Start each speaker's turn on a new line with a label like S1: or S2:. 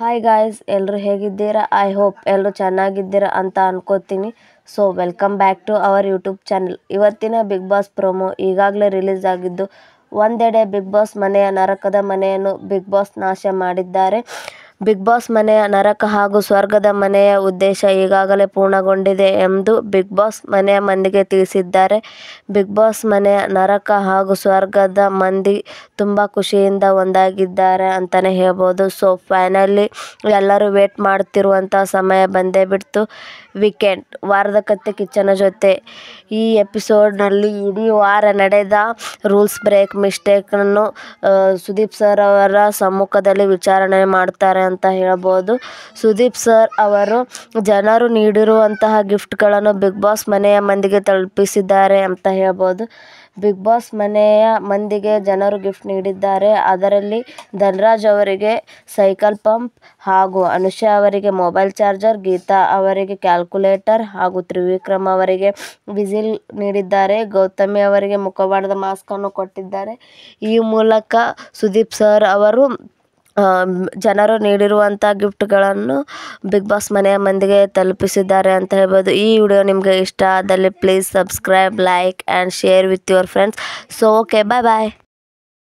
S1: Hi guys ಎಲ್ಲರೂ ಹೇಗಿದ್ದೀರಾ I hope ಎಲ್ಲರೂ ಚೆನ್ನಾಗಿದ್ದೀರಾ ಅಂತ ಅನ್ಕೋತೀನಿ so welcome back to our YouTube channel ಇವತ್ತಿನ ಬಿಗ್ ಬಾಸ್ ಪ್ರೊಮೋ ಈಗಾಗಲೇ ರಿಲೀಸ್ ಆಗಿದ್ದು ಒಂದೆಡೆ ಬಿಗ್ ಬಾಸ್ ಮನೆಯ ನರಕದ ಮನೆಯನ್ನು ಬಿಗ್ ಬಾಸ್ ನಾಶ ಮಾಡಿದ್ದಾರೆ ಬಿಗ್ ಬಾಸ್ ಮನೆಯ ನರಕ ಹಾಗೂ ಸ್ವರ್ಗದ ಮನೆಯ ಉದ್ದೇಶ ಈಗಾಗಲೇ ಪೂರ್ಣಗೊಂಡಿದೆ ಎಂದು ಬಿಗ್ ಬಾಸ್ ಮನೆಯ ಮಂದಿಗೆ ತಿಳಿಸಿದ್ದಾರೆ. ಬಿಗ್ ಬಾಸ್ ಮನೆಯ ನರಕ ಹಾಗೂ ಸ್ವರ್ಗದ ಮಂದಿ ತುಂಬ ಖುಷಿಯಿಂದ ಒಂದಾಗಿದ್ದಾರೆ ಅಂತಾನೆ ಹೇಳ್ಬೋದು. ಸೊ ಫೈನಲಿ ಎಲ್ಲರೂ ವೇಟ್ ಮಾಡ್ತಿರುವಂತಹ ಸಮಯ ಬಂದೇ ಬಿಡ್ತು. "ವೀಕೆಂಡ್' ವಾರದ ಕತ್ತೆ ಕಿಚ್ಚನ ಜೊತೆ. ಈ ಎಪಿಸೋಡ್ನಲ್ಲಿ ಇಡೀ ವಾರ ನಡೆದ ರೂಲ್ಸ್ ಬ್ರೇಕ್, ಅನ್ನು ಸುದೀಪ್ ಸರ್ ಅವರ ಸಮ್ಮುಖದಲ್ಲಿ ವಿಚಾರಣೆ ಮಾಡ್ತಾರೆ. ಅಂತ ಹೇಳಬಹುದು ಸುದೀಪ್ ಸರ್ ಅವರು ಜನರು ನೀಡಿರುವಂತಹ ಗಿಫ್ಟ್ಗಳನ್ನು ಬಿಗ್ ಬಾಸ್ ಮನೆಯ ಮಂದಿಗೆ ತಲುಪಿಸಿದ್ದಾರೆ ಅಂತ ಹೇಳ್ಬೋದು ಬಿಗ್ ಬಾಸ್ ಮನೆಯ ಮಂದಿಗೆ ಜನರು ಗಿಫ್ಟ್ ನೀಡಿದ್ದಾರೆ ಅದರಲ್ಲಿ ಧನ್ರಾಜ್ ಅವರಿಗೆ ಸೈಕಲ್ ಪಂಪ್ ಹಾಗೂ ಅನುಷಾ ಅವರಿಗೆ ಮೊಬೈಲ್ ಚಾರ್ಜರ್ ಗೀತಾ ಅವರಿಗೆ ಕ್ಯಾಲ್ಕುಲೇಟರ್ ಹಾಗೂ ತ್ರಿವಿಕ್ರಮ್ ಅವರಿಗೆ ವಿಸಿಲ್ ನೀಡಿದ್ದಾರೆ ಗೌತಮಿ ಅವರಿಗೆ ಮುಖವಾಡದ ಮಾಸ್ಕನ್ನು ಕೊಟ್ಟಿದ್ದಾರೆ ಈ ಮೂಲಕ ಸುದೀಪ್ ಸರ್ ಅವರು ಜನರು ನೀಡಿರುವಂಥ ಗಿಫ್ಟ್ಗಳನ್ನು ಬಿಗ್ ಬಾಸ್ ಮನೆಯ ಮಂದಿಗೆ ತಲುಪಿಸಿದ್ದಾರೆ ಅಂತ ಹೇಳ್ಬೋದು ಈ ವಿಡಿಯೋ ನಿಮಗೆ ಇಷ್ಟ ಆದಲ್ಲಿ please subscribe like and share with your friends so okay bye bye